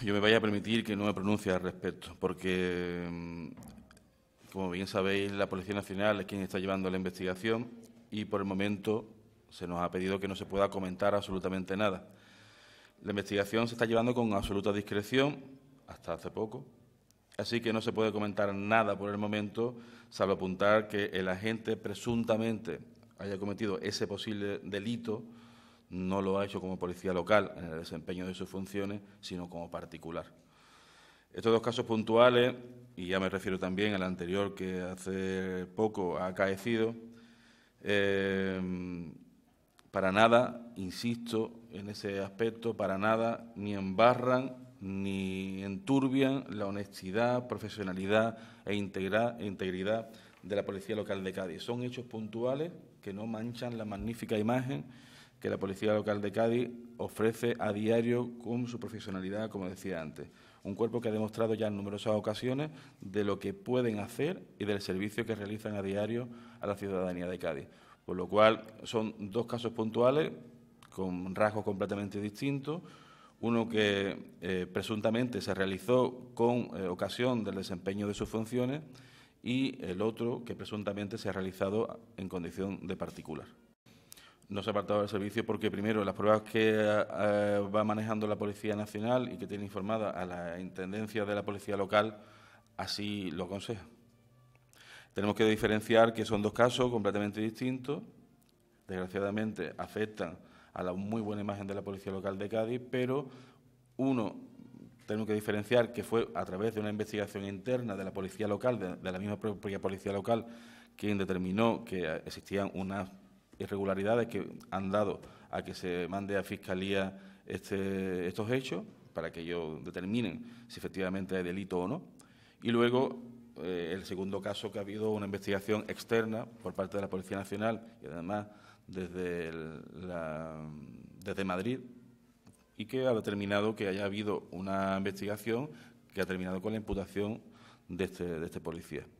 yo me voy a permitir que no me pronuncie al respecto, porque, mm, como bien sabéis, la Policía Nacional es quien está llevando la investigación y por el momento se nos ha pedido que no se pueda comentar absolutamente nada. La investigación se está llevando con absoluta discreción, hasta hace poco, así que no se puede comentar nada por el momento, salvo apuntar que el agente presuntamente haya cometido ese posible delito no lo ha hecho como policía local en el desempeño de sus funciones, sino como particular. Estos dos casos puntuales, y ya me refiero también al anterior que hace poco ha acaecido, eh, para nada, insisto en ese aspecto, para nada ni embarran ni enturbian la honestidad, profesionalidad e integridad de la Policía Local de Cádiz. Son hechos puntuales que no manchan la magnífica imagen que la Policía Local de Cádiz ofrece a diario con su profesionalidad, como decía antes. Un cuerpo que ha demostrado ya en numerosas ocasiones de lo que pueden hacer y del servicio que realizan a diario a la ciudadanía de Cádiz. Por lo cual son dos casos puntuales con rasgos completamente distintos. Uno que eh, presuntamente se realizó con eh, ocasión del desempeño de sus funciones y el otro que presuntamente se ha realizado en condición de particular no se ha apartado del servicio porque, primero, las pruebas que eh, va manejando la Policía Nacional y que tiene informada a la Intendencia de la Policía Local, así lo aconseja. Tenemos que diferenciar que son dos casos completamente distintos. Desgraciadamente, afectan a la muy buena imagen de la Policía Local de Cádiz, pero uno, tenemos que diferenciar que fue a través de una investigación interna de la Policía Local, de la misma propia Policía Local, quien determinó que existían unas irregularidades que han dado a que se mande a Fiscalía este, estos hechos para que ellos determinen si efectivamente hay delito o no. Y luego eh, el segundo caso que ha habido una investigación externa por parte de la Policía Nacional y además desde, desde Madrid y que ha determinado que haya habido una investigación que ha terminado con la imputación de este, de este policía.